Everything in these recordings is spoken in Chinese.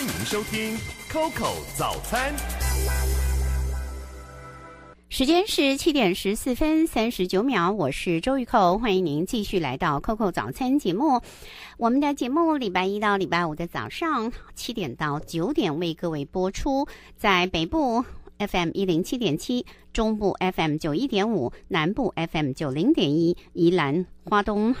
欢迎收听 Coco 早餐。时间是七点十四分三十九秒，我是周玉蔻，欢迎您继续来到 Coco 早餐节目。我们的节目礼拜一到礼拜五的早上七点到九点为各位播出，在北部 FM 一零七点七，中部 FM 九一点五，南部 FM 九零点一，宜兰、花东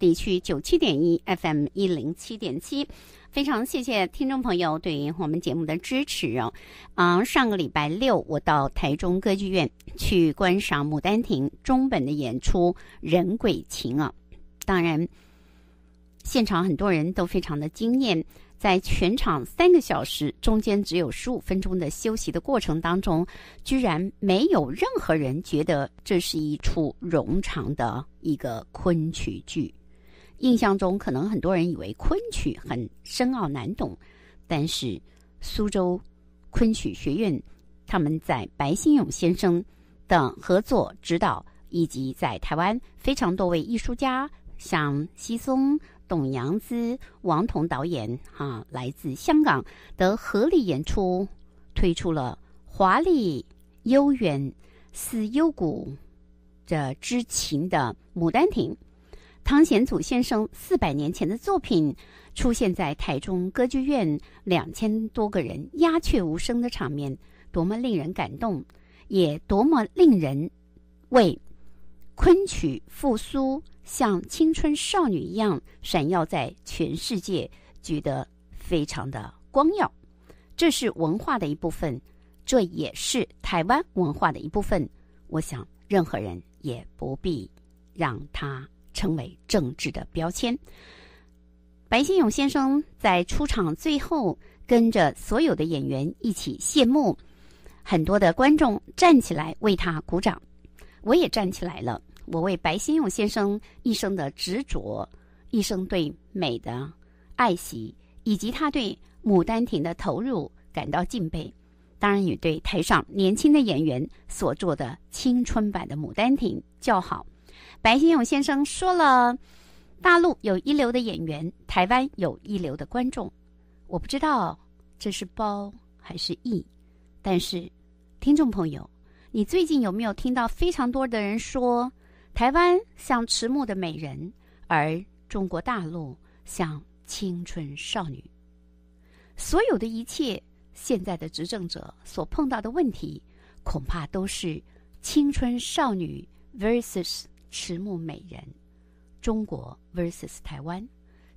地区九七点一，FM 一零七点七。非常谢谢听众朋友对于我们节目的支持哦。啊，上个礼拜六我到台中歌剧院去观赏《牡丹亭》中本的演出《人鬼情》啊，当然现场很多人都非常的惊艳，在全场三个小时，中间只有十五分钟的休息的过程当中，居然没有任何人觉得这是一出冗长的一个昆曲剧。印象中，可能很多人以为昆曲很深奥难懂，但是苏州昆曲学院他们在白新勇先生等合作指导，以及在台湾非常多位艺术家，像西松、董阳姿、王彤导演，哈，来自香港的合力演出，推出了华丽悠远似幽谷的之情的《牡丹亭》。汤显祖先生四百年前的作品出现在台中歌剧院，两千多个人鸦雀无声的场面，多么令人感动，也多么令人为昆曲复苏像青春少女一样闪耀在全世界，觉得非常的光耀。这是文化的一部分，这也是台湾文化的一部分。我想，任何人也不必让他。成为政治的标签。白先勇先生在出场最后，跟着所有的演员一起谢幕，很多的观众站起来为他鼓掌，我也站起来了。我为白先勇先生一生的执着、一生对美的爱惜，以及他对《牡丹亭》的投入感到敬佩，当然也对台上年轻的演员所做的青春版的《牡丹亭》叫好。白先勇先生说了：“大陆有一流的演员，台湾有一流的观众。”我不知道这是褒还是义，但是，听众朋友，你最近有没有听到非常多的人说，台湾像迟暮的美人，而中国大陆像青春少女？所有的一切，现在的执政者所碰到的问题，恐怕都是青春少女 versus。迟暮美人，中国 vs 台湾，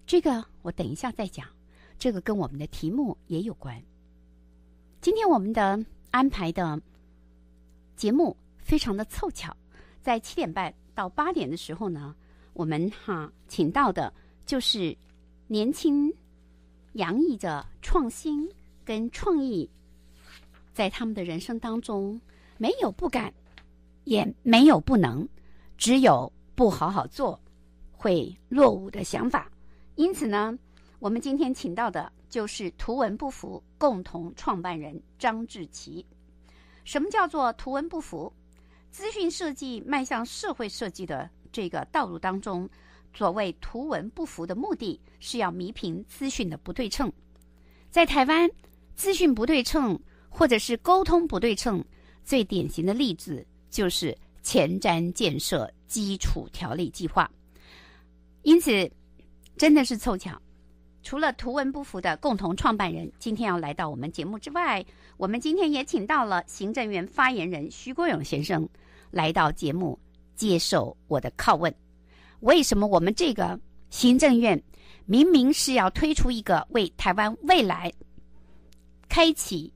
这个我等一下再讲。这个跟我们的题目也有关。今天我们的安排的节目非常的凑巧，在七点半到八点的时候呢，我们哈请到的就是年轻，洋溢着创新跟创意，在他们的人生当中，没有不敢，也没有不能。只有不好好做，会落伍的想法。因此呢，我们今天请到的就是图文不符共同创办人张志奇。什么叫做图文不符？资讯设计迈向社会设计的这个道路当中，所谓图文不符的目的是要弥平资讯的不对称。在台湾，资讯不对称或者是沟通不对称，最典型的例子就是。前瞻建设基础条例计划，因此真的是凑巧。除了图文不符的共同创办人今天要来到我们节目之外，我们今天也请到了行政院发言人徐国勇先生来到节目接受我的拷问。为什么我们这个行政院明明是要推出一个为台湾未来开启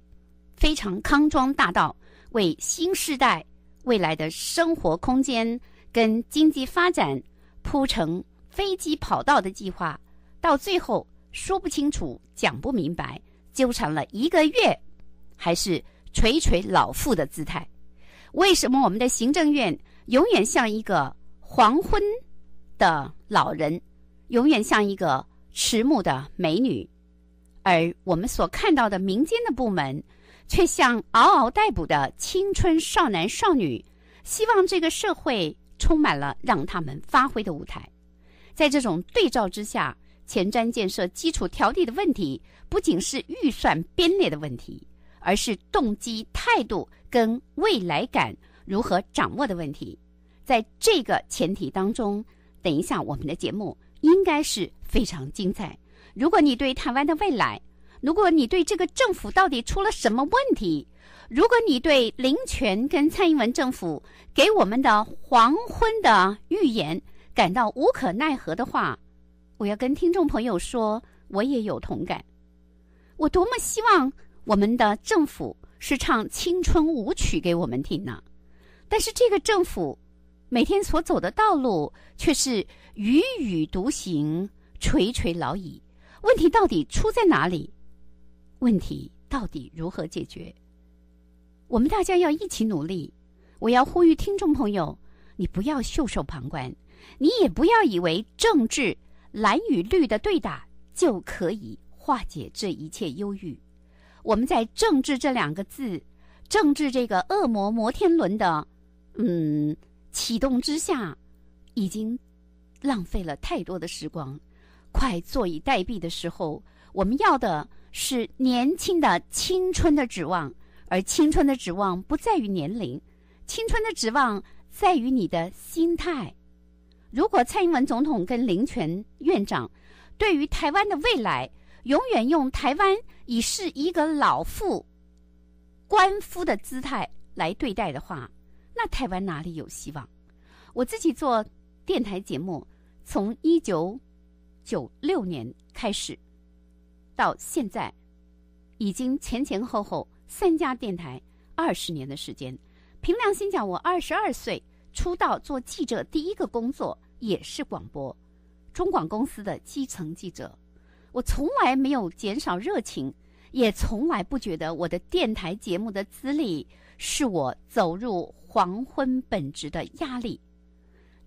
非常康庄大道，为新时代？未来的生活空间跟经济发展铺成飞机跑道的计划，到最后说不清楚、讲不明白，纠缠了一个月，还是垂垂老父的姿态。为什么我们的行政院永远像一个黄昏的老人，永远像一个迟暮的美女，而我们所看到的民间的部门？却像嗷嗷待哺的青春少男少女，希望这个社会充满了让他们发挥的舞台。在这种对照之下，前瞻建设基础条例的问题，不仅是预算编列的问题，而是动机态度跟未来感如何掌握的问题。在这个前提当中，等一下我们的节目应该是非常精彩。如果你对台湾的未来，如果你对这个政府到底出了什么问题，如果你对林权跟蔡英文政府给我们的黄昏的预言感到无可奈何的话，我要跟听众朋友说，我也有同感。我多么希望我们的政府是唱青春舞曲给我们听呢，但是这个政府每天所走的道路却是踽踽独行，垂垂老矣。问题到底出在哪里？问题到底如何解决？我们大家要一起努力。我要呼吁听众朋友，你不要袖手旁观，你也不要以为政治蓝与绿的对打就可以化解这一切忧郁。我们在“政治”这两个字，“政治”这个恶魔摩天轮的，嗯，启动之下，已经浪费了太多的时光，快坐以待毙的时候，我们要的。是年轻的青春的指望，而青春的指望不在于年龄，青春的指望在于你的心态。如果蔡英文总统跟林权院长对于台湾的未来，永远用台湾已是一个老妇、官夫的姿态来对待的话，那台湾哪里有希望？我自己做电台节目，从一九九六年开始。到现在，已经前前后后三家电台二十年的时间。凭良心讲，我二十二岁出道做记者，第一个工作也是广播，中广公司的基层记者。我从来没有减少热情，也从来不觉得我的电台节目的资历是我走入黄昏本职的压力。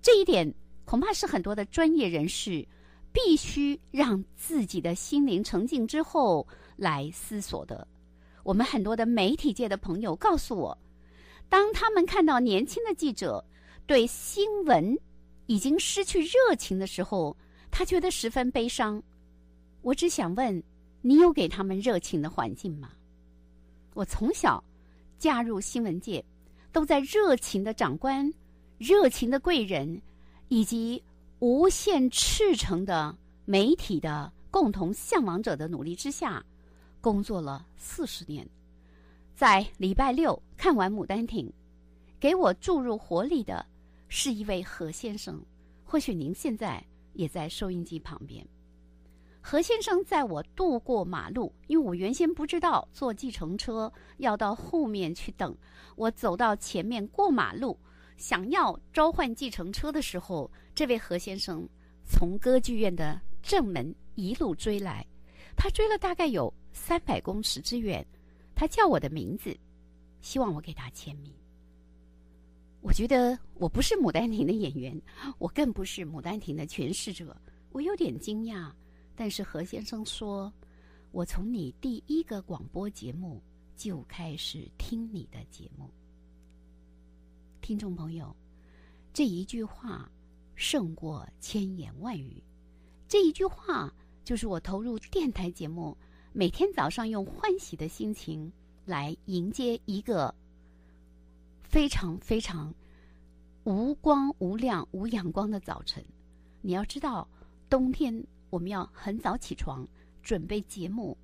这一点恐怕是很多的专业人士。必须让自己的心灵澄静之后来思索的。我们很多的媒体界的朋友告诉我，当他们看到年轻的记者对新闻已经失去热情的时候，他觉得十分悲伤。我只想问：你有给他们热情的环境吗？我从小加入新闻界，都在热情的长官、热情的贵人以及。无限赤诚的媒体的共同向往者的努力之下，工作了四十年。在礼拜六看完《牡丹亭》，给我注入活力的是一位何先生。或许您现在也在收音机旁边。何先生在我渡过马路，因为我原先不知道坐计程车要到后面去等，我走到前面过马路。想要召唤计程车的时候，这位何先生从歌剧院的正门一路追来。他追了大概有三百公尺之远，他叫我的名字，希望我给他签名。我觉得我不是《牡丹亭》的演员，我更不是《牡丹亭》的诠释者。我有点惊讶，但是何先生说：“我从你第一个广播节目就开始听你的节目。”听众朋友，这一句话胜过千言万语。这一句话就是我投入电台节目，每天早上用欢喜的心情来迎接一个非常非常无光无亮无阳光的早晨。你要知道，冬天我们要很早起床准备节目，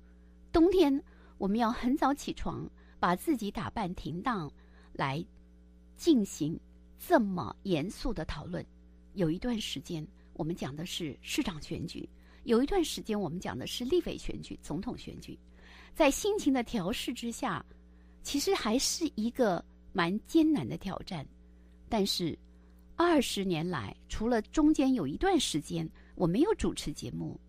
冬天我们要很早起床把自己打扮停当来。进行这么严肃的讨论，有一段时间我们讲的是市长选举，有一段时间我们讲的是立委选举、总统选举，在心情的调试之下，其实还是一个蛮艰难的挑战。但是，二十年来，除了中间有一段时间我没有主持节目，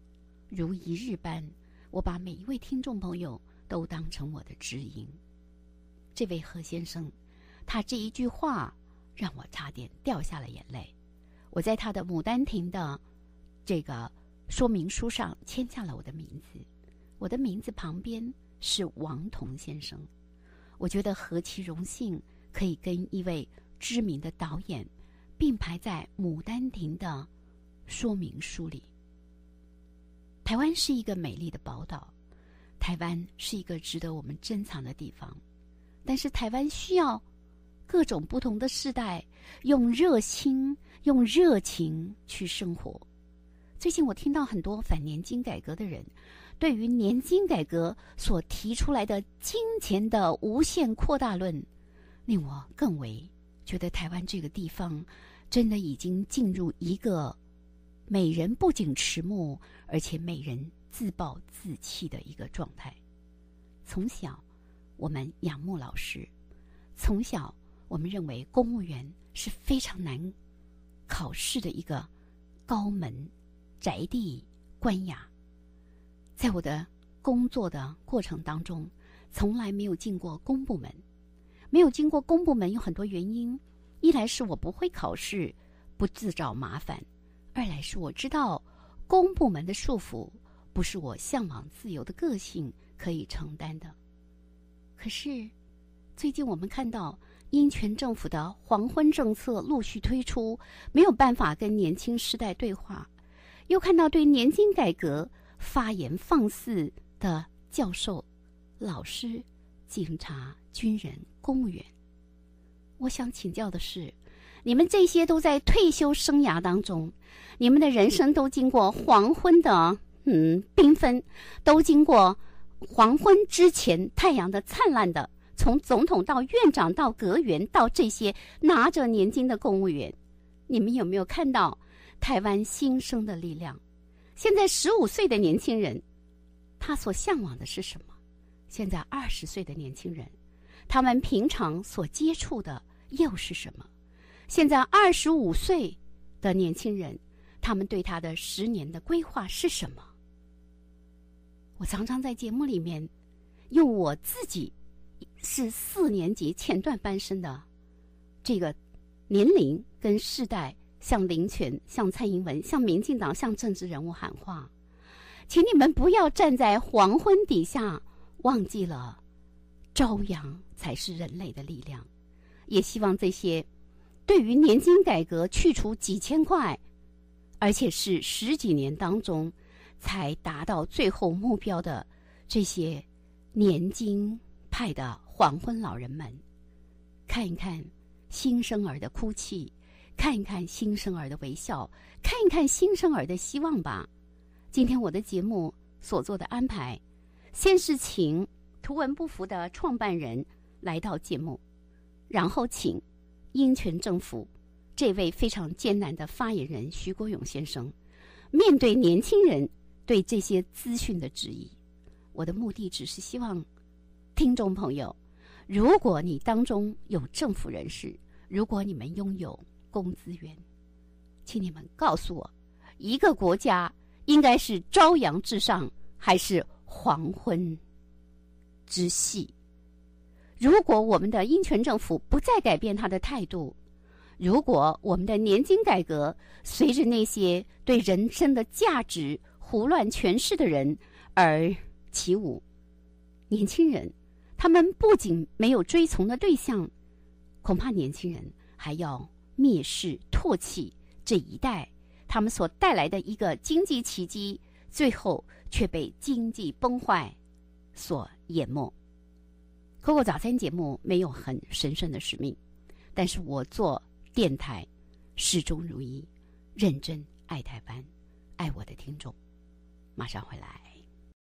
如一日般，我把每一位听众朋友都当成我的知音。这位何先生。他这一句话让我差点掉下了眼泪。我在他的《牡丹亭》的这个说明书上签下了我的名字，我的名字旁边是王彤先生。我觉得何其荣幸，可以跟一位知名的导演并排在《牡丹亭》的说明书里。台湾是一个美丽的宝岛，台湾是一个值得我们珍藏的地方，但是台湾需要。各种不同的世代，用热心、用热情去生活。最近我听到很多反年金改革的人，对于年金改革所提出来的金钱的无限扩大论，令我更为觉得台湾这个地方真的已经进入一个美人不仅迟暮，而且美人自暴自弃的一个状态。从小，我们仰慕老师，从小。我们认为公务员是非常难考试的一个高门宅地官衙。在我的工作的过程当中，从来没有进过公部门。没有进过公部门有很多原因：一来是我不会考试，不自找麻烦；二来是我知道公部门的束缚不是我向往自由的个性可以承担的。可是，最近我们看到。英权政府的黄昏政策陆续推出，没有办法跟年轻世代对话，又看到对年金改革发言放肆的教授、老师、警察、军人、公务员。我想请教的是，你们这些都在退休生涯当中，你们的人生都经过黄昏的嗯缤纷，都经过黄昏之前太阳的灿烂的。从总统到院长到阁员到这些拿着年金的公务员，你们有没有看到台湾新生的力量？现在十五岁的年轻人，他所向往的是什么？现在二十岁的年轻人，他们平常所接触的又是什么？现在二十五岁的年轻人，他们对他的十年的规划是什么？我常常在节目里面用我自己。是四年级前段班生的，这个年龄跟世代，向林权、向蔡英文、向民进党、向政治人物喊话，请你们不要站在黄昏底下，忘记了朝阳才是人类的力量。也希望这些对于年金改革去除几千块，而且是十几年当中才达到最后目标的这些年金。派的黄昏老人们，看一看新生儿的哭泣，看一看新生儿的微笑，看一看新生儿的希望吧。今天我的节目所做的安排，先是请图文不符的创办人来到节目，然后请英权政府这位非常艰难的发言人徐国勇先生面对年轻人对这些资讯的质疑。我的目的只是希望。听众朋友，如果你当中有政府人士，如果你们拥有公资源，请你们告诉我，一个国家应该是朝阳至上还是黄昏之系？如果我们的英权政府不再改变他的态度，如果我们的年金改革随着那些对人生的价值胡乱诠释的人而起舞，年轻人。他们不仅没有追从的对象，恐怕年轻人还要蔑视、唾弃这一代他们所带来的一个经济奇迹，最后却被经济崩坏所淹没。Coco 早餐节目没有很神圣的使命，但是我做电台始终如一，认真爱台湾，爱我的听众。马上回来。